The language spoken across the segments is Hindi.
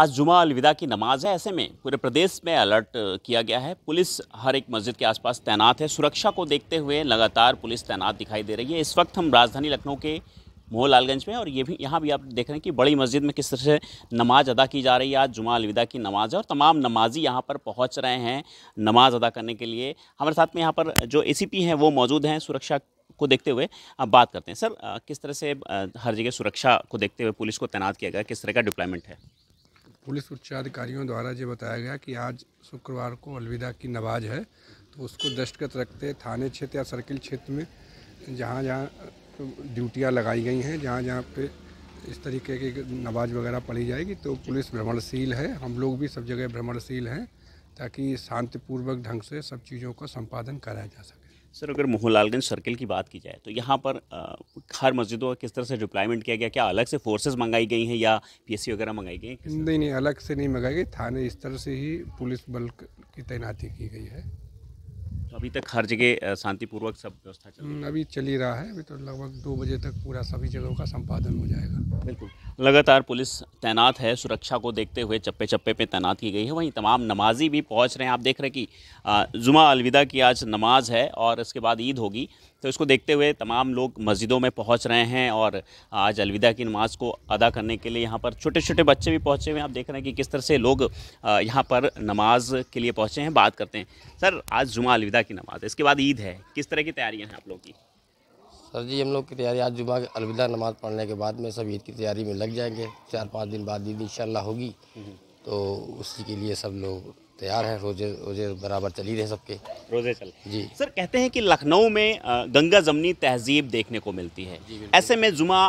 आज जुमा अलविदा की नमाज है ऐसे में पूरे प्रदेश में अलर्ट किया गया है पुलिस हर एक मस्जिद के आसपास तैनात है सुरक्षा को देखते हुए लगातार पुलिस तैनात दिखाई दे रही है इस वक्त हम राजधानी लखनऊ के मोहलालगंज में और ये भी यहाँ भी आप देख रहे हैं कि बड़ी मस्जिद में किस तरह से नमाज अदा की जा रही है आज जुमा अलविदा की नमाज है और तमाम नमाजी यहाँ पर पहुँच रहे हैं नमाज अदा करने के लिए हमारे साथ में यहाँ पर जो ए हैं वो मौजूद हैं सुरक्षा को देखते हुए आप बात करते हैं सर किस तरह से हर जगह सुरक्षा को देखते हुए पुलिस को तैनात किया गया किस तरह का डिप्लॉयमेंट है पुलिस उच्चाधिकारियों द्वारा ये बताया गया कि आज शुक्रवार को अलविदा की नमाज है तो उसको दस्तखत रखते थाने क्षेत्र या सर्किल क्षेत्र में जहाँ जहाँ तो ड्यूटियाँ लगाई गई हैं जहाँ जहाँ पे इस तरीके की नमाज वगैरह पढ़ी जाएगी तो पुलिस भ्रमणशील है हम लोग भी सब जगह भ्रमणशील हैं ताकि शांतिपूर्वक ढंग से सब चीज़ों का संपादन कराया जा सके सर अगर मोहनलालगंज सर्किल की बात की जाए तो यहाँ पर हर मस्जिदों का किस तरह से डिप्लायमेंट किया गया क्या अलग से फोर्सेज मंगाई गई हैं या पी वगैरह मंगाई गई हैं नहीं नहीं अलग से नहीं मंगाई गई थाने स्तर से ही पुलिस बल की तैनाती की गई है तो अभी तक हर जगह शांतिपूर्वक सब व्यवस्था चल रही है हम्म, अभी चल ही रहा है अभी तो लगभग दो बजे तक पूरा सभी जगहों का संपादन हो जाएगा बिल्कुल लगातार पुलिस तैनात है सुरक्षा को देखते हुए चप्पे चप्पे पे तैनात की गई है वहीं तमाम नमाजी भी पहुंच रहे हैं आप देख रहे हैं कि जुमा अलविदा की आज नमाज है और इसके बाद ईद होगी तो इसको देखते हुए तमाम लोग मस्जिदों में पहुँच रहे हैं और आज अलविदा की नमाज़ को अदा करने के लिए यहाँ पर छोटे छोटे बच्चे भी पहुँचे हुए हैं आप देख रहे हैं कि किस तरह से लोग यहाँ पर नमाज के लिए पहुँचे हैं बात करते हैं सर आज जुमा अलविदा की नमाज़ है इसके बाद ईद है किस तरह की तैयारियाँ हैं आप लोग की सर जी हम लोग की तैयारी आज जुमा अलविदा नमाज़ पढ़ने के बाद में सब ईद की तैयारी में लग जाएंगे चार पाँच दिन बाद ईद इंशाल्लाह होगी हम्म। तो उसी के लिए सब लोग तैयार है रोजे रोजे बराबर चली रहे सबके रोजे चल जी सर कहते हैं कि लखनऊ में गंगा जमनी तहजीब देखने को मिलती है ऐसे में जुमा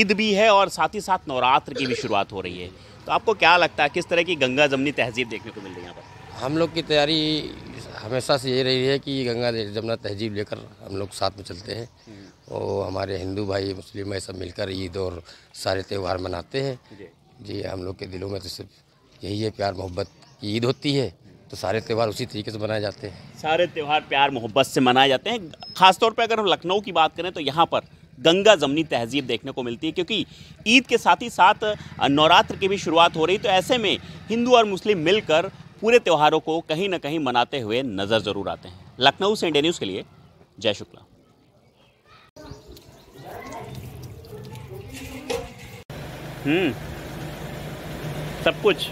ईद भी है और साथ ही साथ नवरात्र की भी शुरुआत हो रही है तो आपको क्या लगता है किस तरह की गंगा जमनी तहजीब देखने को मिल रही है यहाँ पर हम लोग की तैयारी हमेशा से ये रही है कि गंगा जमुना तहजीब लेकर हम लोग साथ में चलते हैं हम्म। और हमारे हिंदू भाई मुस्लिम भाई सब मिलकर ईद और सारे त्यौहार मनाते हैं जी हम लोग के दिलों में तो सिर्फ यही है प्यार मोहब्बत ईद होती है तो सारे त्यौहार उसी तरीके से मनाए जाते हैं सारे त्यौहार प्यार मोहब्बत से मनाए जाते हैं खासतौर पर अगर हम लखनऊ की बात करें तो यहाँ पर गंगा जमनी तहजीब देखने को मिलती है क्योंकि ईद के साथ ही साथ नवरात्र की भी शुरुआत हो रही तो ऐसे में हिंदू और मुस्लिम मिलकर पूरे त्यौहारों को कहीं ना कहीं मनाते हुए नज़र ज़रूर आते हैं लखनऊ से इंडिया न्यूज़ के लिए जय शुक्ला हम्म सब कुछ